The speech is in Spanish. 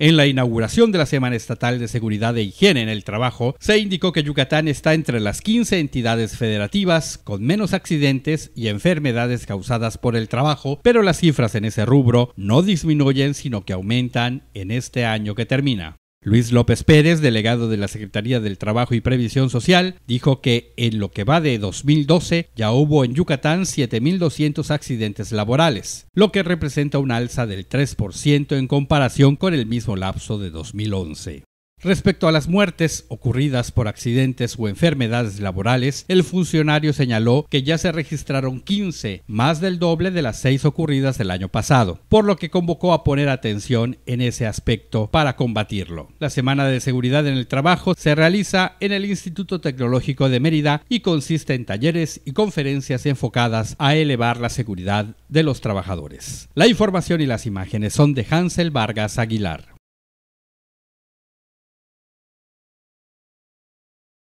En la inauguración de la Semana Estatal de Seguridad e Higiene en el Trabajo, se indicó que Yucatán está entre las 15 entidades federativas con menos accidentes y enfermedades causadas por el trabajo, pero las cifras en ese rubro no disminuyen, sino que aumentan en este año que termina. Luis López Pérez, delegado de la Secretaría del Trabajo y Previsión Social, dijo que en lo que va de 2012 ya hubo en Yucatán 7.200 accidentes laborales, lo que representa un alza del 3% en comparación con el mismo lapso de 2011. Respecto a las muertes ocurridas por accidentes o enfermedades laborales, el funcionario señaló que ya se registraron 15, más del doble de las 6 ocurridas el año pasado, por lo que convocó a poner atención en ese aspecto para combatirlo. La Semana de Seguridad en el Trabajo se realiza en el Instituto Tecnológico de Mérida y consiste en talleres y conferencias enfocadas a elevar la seguridad de los trabajadores. La información y las imágenes son de Hansel Vargas Aguilar.